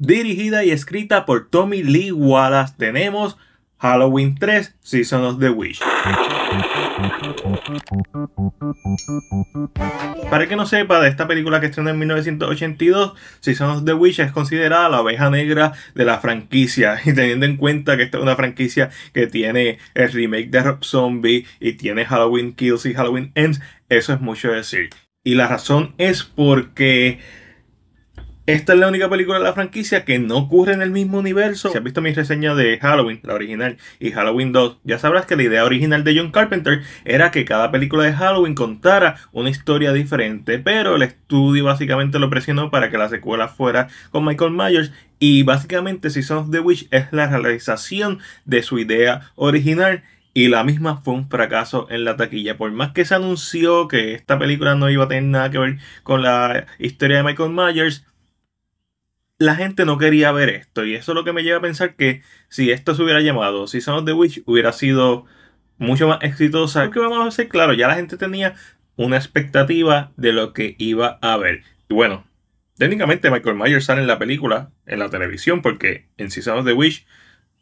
dirigida y escrita por Tommy Lee Wallace, tenemos Halloween 3, Season of the Witch. Para que no sepa, de esta película que estrenó en 1982, Season of the Witch es considerada la oveja negra de la franquicia. Y teniendo en cuenta que esta es una franquicia que tiene el remake de Rob Zombie y tiene Halloween Kills y Halloween Ends, eso es mucho decir. Y la razón es porque esta es la única película de la franquicia que no ocurre en el mismo universo. Si has visto mi reseña de Halloween, la original, y Halloween 2, ya sabrás que la idea original de John Carpenter era que cada película de Halloween contara una historia diferente, pero el estudio básicamente lo presionó para que la secuela fuera con Michael Myers y básicamente Season of the Witch es la realización de su idea original y la misma fue un fracaso en la taquilla. Por más que se anunció que esta película no iba a tener nada que ver con la historia de Michael Myers, la gente no quería ver esto. Y eso es lo que me lleva a pensar que si esto se hubiera llamado Season of the Witch, hubiera sido mucho más exitosa. ¿Qué vamos a hacer claro, ya la gente tenía una expectativa de lo que iba a ver. Y bueno, técnicamente Michael Myers sale en la película, en la televisión, porque en Season of the Witch,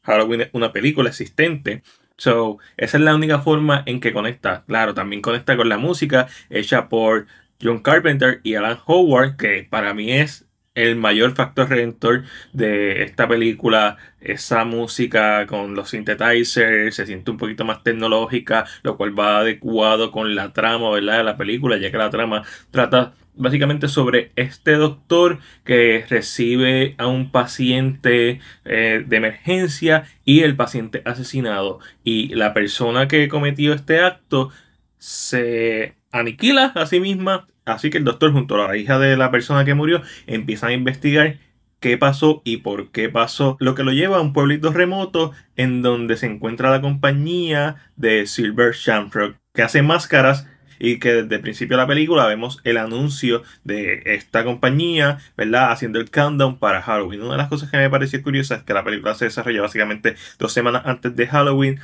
Halloween es una película existente. So, esa es la única forma en que conecta. Claro, también conecta con la música hecha por John Carpenter y Alan Howard, que para mí es el mayor factor redentor de esta película, esa música con los sintetizers, se siente un poquito más tecnológica, lo cual va adecuado con la trama, ¿verdad? De la película, ya que la trama trata básicamente sobre este doctor que recibe a un paciente eh, de emergencia y el paciente asesinado. Y la persona que cometió este acto se aniquila a sí misma Así que el doctor junto a la hija de la persona que murió empiezan a investigar qué pasó y por qué pasó, lo que lo lleva a un pueblito remoto en donde se encuentra la compañía de Silver Shamrock, que hace máscaras y que desde el principio de la película vemos el anuncio de esta compañía, ¿verdad? Haciendo el countdown para Halloween. Una de las cosas que me pareció curiosa es que la película se desarrolla básicamente dos semanas antes de Halloween,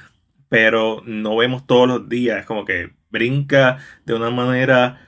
pero no vemos todos los días, es como que brinca de una manera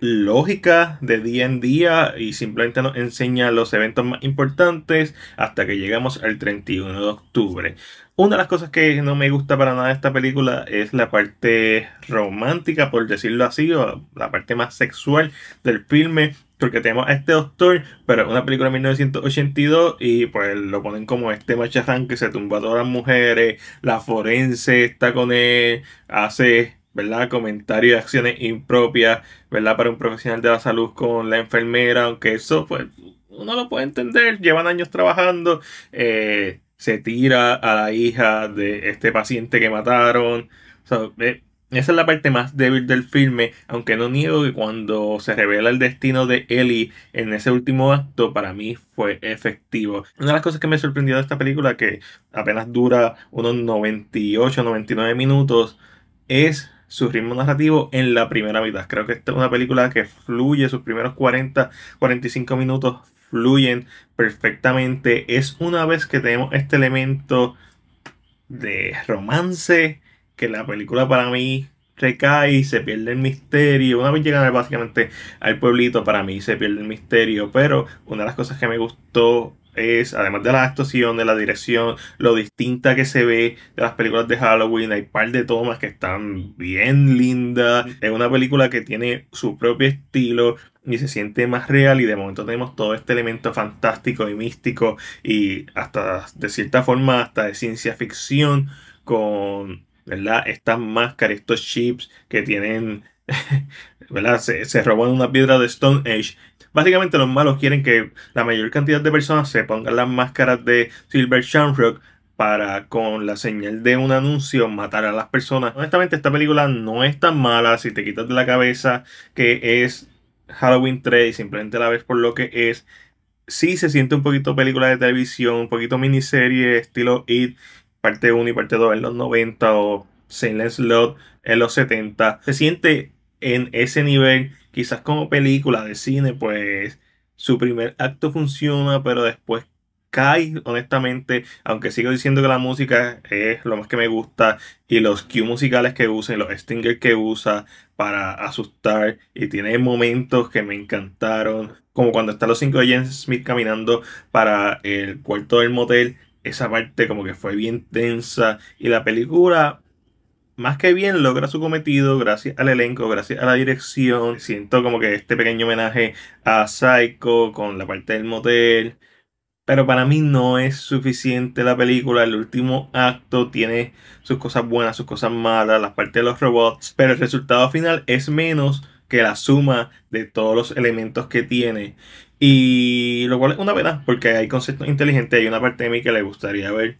lógica de día en día y simplemente nos enseña los eventos más importantes hasta que llegamos al 31 de octubre. Una de las cosas que no me gusta para nada de esta película es la parte romántica, por decirlo así, o la parte más sexual del filme. Porque tenemos a este doctor, pero es una película de 1982 y pues lo ponen como este macharrán que se tumba a todas las mujeres, la forense está con él, hace ¿verdad? Comentarios de acciones impropias, ¿verdad? Para un profesional de la salud con la enfermera, aunque eso, pues, uno lo puede entender, llevan años trabajando, eh, se tira a la hija de este paciente que mataron. Eh, esa es la parte más débil del filme, aunque no niego que cuando se revela el destino de Ellie en ese último acto, para mí fue efectivo. Una de las cosas que me sorprendió de esta película, que apenas dura unos 98, 99 minutos, es su ritmo narrativo en la primera mitad. Creo que esta es una película que fluye, sus primeros 40, 45 minutos fluyen perfectamente. Es una vez que tenemos este elemento de romance que la película para mí recae y se pierde el misterio. Una vez llegan básicamente al pueblito, para mí se pierde el misterio. Pero una de las cosas que me gustó es, además de la actuación, de la dirección, lo distinta que se ve de las películas de Halloween, hay un par de tomas que están bien lindas. Es una película que tiene su propio estilo y se siente más real y de momento tenemos todo este elemento fantástico y místico y hasta de cierta forma hasta de ciencia ficción con ¿verdad? estas máscaras, estos chips que tienen ¿verdad? Se, se roban una piedra de Stone Age Básicamente los malos quieren que la mayor cantidad de personas se pongan las máscaras de Silver Shamrock para con la señal de un anuncio matar a las personas. Honestamente esta película no es tan mala si te quitas de la cabeza que es Halloween 3 y simplemente la ves por lo que es. Sí se siente un poquito película de televisión, un poquito miniserie estilo It, parte 1 y parte 2 en los 90 o Silent Slot en los 70. Se siente en ese nivel, quizás como película de cine, pues su primer acto funciona, pero después cae, honestamente, aunque sigo diciendo que la música es lo más que me gusta y los cues musicales que usa y los stingers que usa para asustar y tiene momentos que me encantaron, como cuando están los cinco de James Smith caminando para el cuarto del motel, esa parte como que fue bien tensa y la película más que bien logra su cometido gracias al elenco, gracias a la dirección. Siento como que este pequeño homenaje a Psycho con la parte del motel. Pero para mí no es suficiente la película. El último acto tiene sus cosas buenas, sus cosas malas, las partes de los robots. Pero el resultado final es menos que la suma de todos los elementos que tiene. Y lo cual es una pena, porque hay conceptos inteligentes, hay una parte de mí que le gustaría ver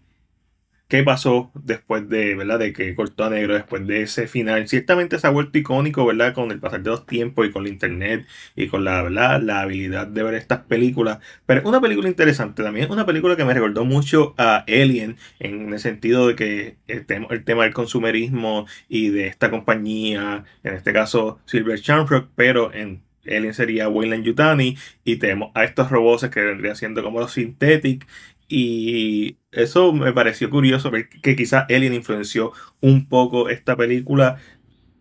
qué pasó después de, ¿verdad? De que cortó a negro, después de ese final. Ciertamente se ha vuelto icónico, ¿verdad? Con el pasar de los tiempos y con el internet y con la, ¿verdad? La habilidad de ver estas películas. Pero una película interesante también, una película que me recordó mucho a Alien en el sentido de que el, tema, el tema del consumerismo y de esta compañía, en este caso Silver Shamrock, pero en Alien sería Wayland Yutani y tenemos a estos robots que vendrían siendo como los Synthetic y eso me pareció curioso ver que quizás Alien influenció un poco esta película,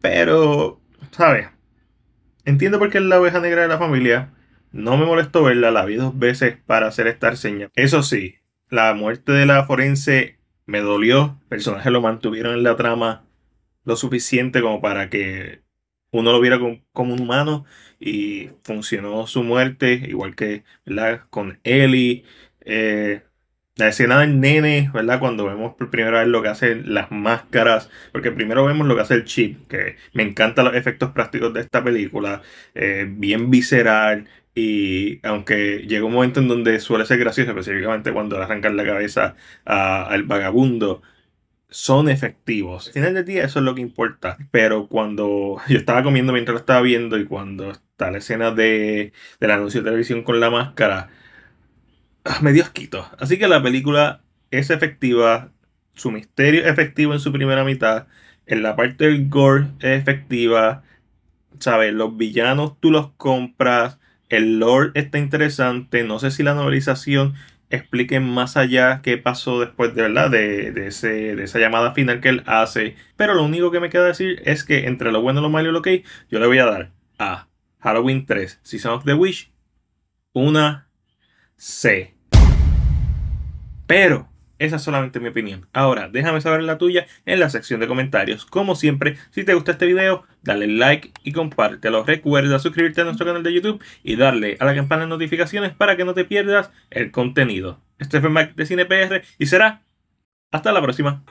pero, ¿sabes? Entiendo por qué es la oveja negra de la familia. No me molestó verla, la vi dos veces para hacer esta reseña. Eso sí, la muerte de la forense me dolió. Personajes lo mantuvieron en la trama lo suficiente como para que uno lo viera como un humano y funcionó su muerte, igual que la con Ellie. Eh, la escena del nene, ¿verdad? Cuando vemos por primera vez lo que hacen las máscaras, porque primero vemos lo que hace el chip, que me encantan los efectos prácticos de esta película, eh, bien visceral, y aunque llega un momento en donde suele ser gracioso, específicamente cuando le arrancan la cabeza al vagabundo, son efectivos. Al final del día eso es lo que importa. Pero cuando yo estaba comiendo mientras lo estaba viendo y cuando está la escena de, del anuncio de televisión con la máscara, me dio Así que la película es efectiva, su misterio es efectivo en su primera mitad, en la parte del gore es efectiva, ¿sabes? Los villanos tú los compras, el lore está interesante, no sé si la novelización explique más allá qué pasó después de, ¿verdad? De, esa llamada final que él hace. Pero lo único que me queda decir es que entre lo bueno, lo malo y lo que yo le voy a dar a Halloween 3, Season of the Wish. una C. Pero esa es solamente mi opinión. Ahora, déjame saber la tuya en la sección de comentarios. Como siempre, si te gusta este video, dale like y compártelo. Recuerda suscribirte a nuestro canal de YouTube y darle a la campana de notificaciones para que no te pierdas el contenido. Este fue Mac de CinePR y será hasta la próxima.